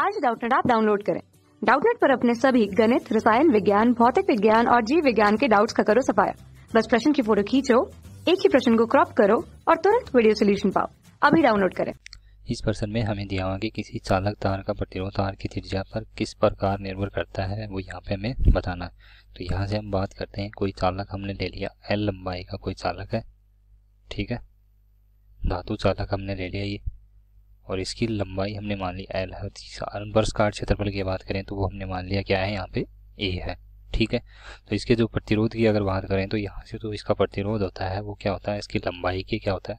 आज डाउटनेट आप डाउनलोड करें डाउटनेट पर अपने सभी गणित रसायन विज्ञान भौतिक विज्ञान और जीव विज्ञान के डाउट्स का करो सफाया बस प्रश्न की फोटो खींचो एक ही प्रश्न को क्रॉप करो और तुरंत वीडियो सोल्यूशन पाओ अभी डाउनलोड करें इस प्रश्न में हमें दिया हुआ कि किसी चालक तार का प्रतिरोध तार की त्रिज्या पर किस प्रकार निर्भर करता है वो यहाँ पे हमें बताना तो यहाँ से हम बात करते हैं कोई चालक हमने ले लिया एल लंबाई का कोई चालक है ठीक है धातु चालक हमने ले लिया ये और इसकी लंबाई हमने मान ली एल है वर्षकार तो क्षेत्रफल की बात करें तो वो हमने मान लिया क्या है यहाँ पे ए है ठीक है तो इसके जो प्रतिरोध की अगर बात करें तो यहाँ से जो तो इसका प्रतिरोध होता है वो क्या होता है इसकी लंबाई के क्या होता है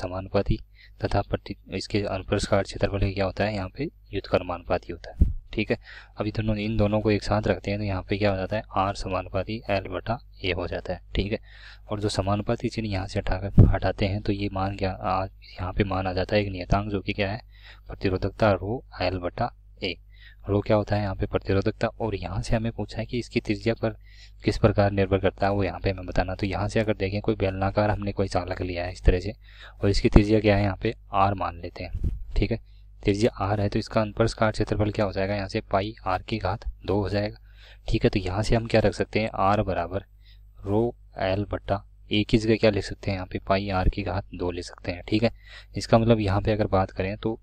समानुपाती तथा प्रति इसके अनुप्रस्कार क्षेत्रफल क्या होता है यहाँ पे युद्ध कर्मानुपाती होता है ठीक है अब इधर दोनों इन दोनों को एक साथ रखते हैं तो यहाँ पे क्या हो जाता है आर समानुपाती एल बटा ए हो जाता है ठीक है और जो समानुपाती चिन्ह यहाँ से हटाकर हटाते हैं तो ये मान क्या यहाँ पे मान आ जाता है एक नियतांक जो कि क्या है प्रतिरोधकता रो एल बटा ए रो क्या होता है यहाँ पे प्रतिरोधकता और यहाँ से हमें पूछा है कि इसकी त्रिज्या पर किस प्रकार निर्भर करता है वो यहाँ पे हमें बताना तो यहाँ से अगर देखें कोई बेलनाकार हमने कोई चालक लिया है इस तरह से और इसकी त्रिज्या क्या है यहाँ पे आर मान लेते हैं ठीक है त्रिज्या आर है तो इसका अनपरस्कार क्षेत्रफल क्या हो जाएगा यहाँ से पाई आर की घात दो हो जाएगा ठीक है तो यहाँ से हम क्या रख सकते हैं आर बराबर रो एल बट्टा ए की जगह क्या लिख सकते हैं यहाँ पे पाई आर की घात दो ले सकते हैं ठीक है इसका मतलब यहाँ पे अगर बात करें तो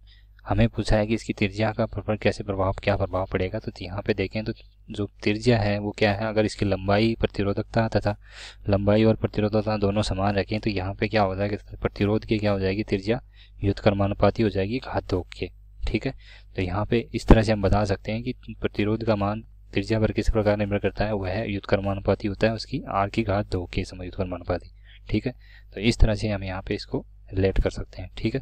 हमें पूछा है कि इसकी तिरजा का पर कैसे प्रभाव क्या प्रभाव पड़ेगा तो यहाँ पे देखें तो जो तिरजा है वो क्या है अगर इसकी लंबाई प्रतिरोधकता तथा लंबाई और प्रतिरोधकता दोनों समान रखें तो यहाँ पे क्या हो जाएगा प्रतिरोध की क्या हो जाएगी तिरजा युद्ध कर्मानुपाती हो जाएगी घात दो के ठीक है तो यहाँ पे इस तरह से हम बता सकते हैं कि प्रतिरोध का मान त्रिज्या पर किस प्रकार निर्भर करता है वह युद्ध कर्मानुपाती होता है उसकी आर की घात दो के समय युद्ध कर्मानुपाती ठीक है तो इस तरह से हम यहाँ पे इसको रिलेट कर सकते हैं ठीक है